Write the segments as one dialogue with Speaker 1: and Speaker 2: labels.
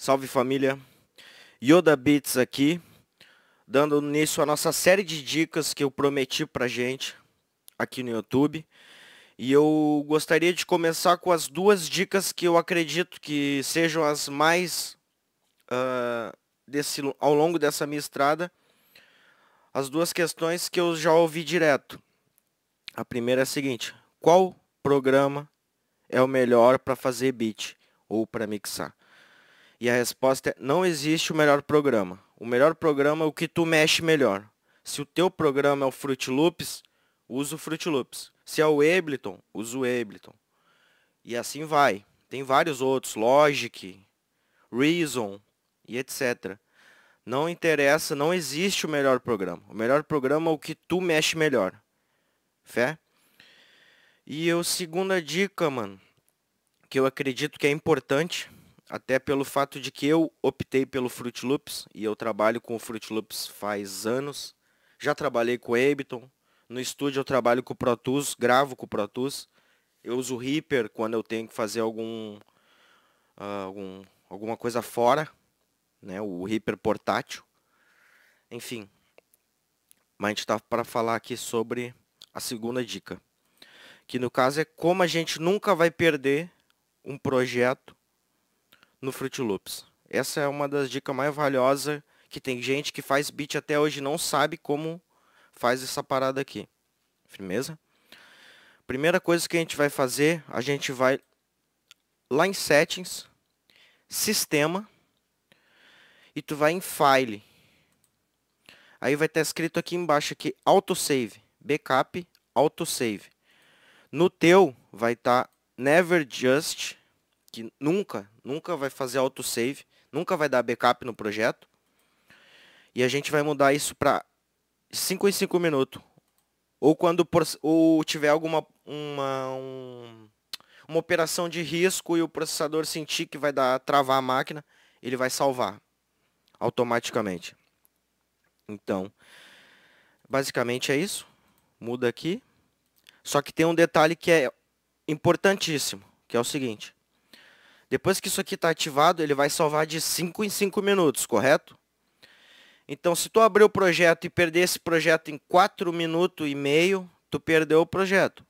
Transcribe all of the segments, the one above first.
Speaker 1: Salve família. Yoda Beats aqui, dando início a nossa série de dicas que eu prometi pra gente aqui no YouTube. E eu gostaria de começar com as duas dicas que eu acredito que sejam as mais uh, desse, ao longo dessa minha estrada. As duas questões que eu já ouvi direto. A primeira é a seguinte: qual programa é o melhor para fazer beat ou para mixar? E a resposta é: não existe o melhor programa. O melhor programa é o que tu mexe melhor. Se o teu programa é o Fruit Loops, usa o Fruit Loops. Se é o Ableton, usa o Ableton. E assim vai. Tem vários outros, Logic, Reason e etc. Não interessa, não existe o melhor programa. O melhor programa é o que tu mexe melhor. Fé? E a segunda dica, mano, que eu acredito que é importante até pelo fato de que eu optei pelo Fruit Loops e eu trabalho com o Fruit Loops faz anos. Já trabalhei com o Ableton, no estúdio eu trabalho com o Pro Tools, gravo com o Pro Tools. Eu uso o Reaper quando eu tenho que fazer algum, uh, algum alguma coisa fora, né, o Reaper portátil. Enfim, mas a gente está para falar aqui sobre a segunda dica, que no caso é como a gente nunca vai perder um projeto no Fruit Loops. Essa é uma das dicas mais valiosas que tem gente que faz beat até hoje não sabe como faz essa parada aqui. Firmeza? Primeira coisa que a gente vai fazer, a gente vai lá em settings, sistema e tu vai em file. Aí vai estar escrito aqui embaixo aqui autosave, backup, autosave. No teu vai estar never just que nunca, nunca vai fazer autosave, nunca vai dar backup no projeto. E a gente vai mudar isso para 5 em 5 minutos. Ou quando por, ou tiver alguma uma, um, uma operação de risco e o processador sentir que vai dar travar a máquina, ele vai salvar automaticamente. Então, basicamente é isso. Muda aqui. Só que tem um detalhe que é importantíssimo, que é o seguinte. Depois que isso aqui está ativado, ele vai salvar de 5 em 5 minutos, correto? Então, se tu abrir o projeto e perder esse projeto em 4 minutos e meio, tu perdeu o projeto.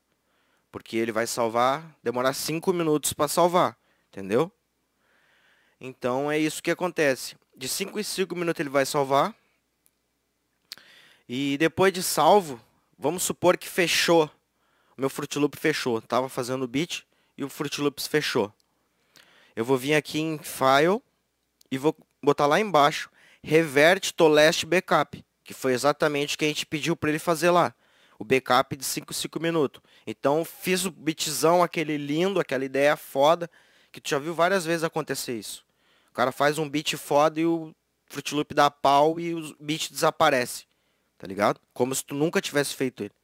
Speaker 1: Porque ele vai salvar, demorar 5 minutos para salvar, entendeu? Então, é isso que acontece. De 5 em 5 minutos ele vai salvar. E depois de salvo, vamos supor que fechou. O meu Fruit Loop fechou. Tava fazendo o bit e o Fruit Loops fechou. Eu vou vir aqui em File e vou botar lá embaixo Revert to Last Backup, que foi exatamente o que a gente pediu para ele fazer lá. O backup de 5 5 minutos. Então fiz o bitzão, aquele lindo, aquela ideia foda, que tu já viu várias vezes acontecer isso. O cara faz um bit foda e o Fruit Loop dá pau e o bit desaparece. Tá ligado? Como se tu nunca tivesse feito ele.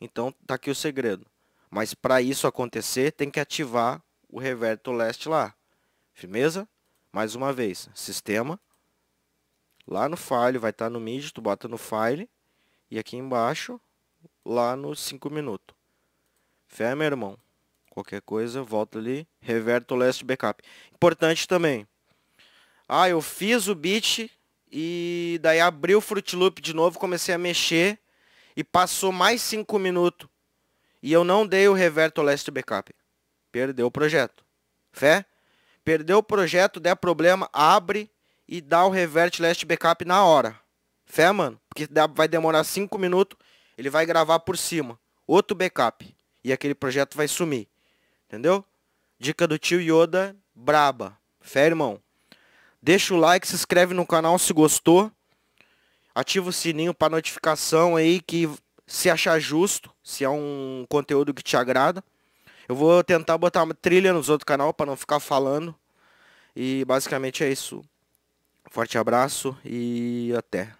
Speaker 1: Então tá aqui o segredo. Mas para isso acontecer, tem que ativar o Revert to Last lá. Firmeza? Mais uma vez, sistema. Lá no file, vai estar tá no mid, tu bota no file. E aqui embaixo, lá no 5 minutos. Fé, meu irmão. Qualquer coisa, volta ali, reverto o last backup. Importante também. Ah, eu fiz o bit e daí abri o Fruit Loop de novo, comecei a mexer e passou mais 5 minutos. E eu não dei o reverto last backup. Perdeu o projeto. Fé? Perdeu o projeto, der problema, abre e dá o revert last backup na hora. Fé, mano? Porque vai demorar 5 minutos, ele vai gravar por cima. Outro backup. E aquele projeto vai sumir. Entendeu? Dica do tio Yoda, braba. Fé, irmão. Deixa o like, se inscreve no canal se gostou. Ativa o sininho para notificação aí que se achar justo, se é um conteúdo que te agrada. Eu vou tentar botar uma trilha nos outros canal para não ficar falando. E basicamente é isso. Forte abraço e até.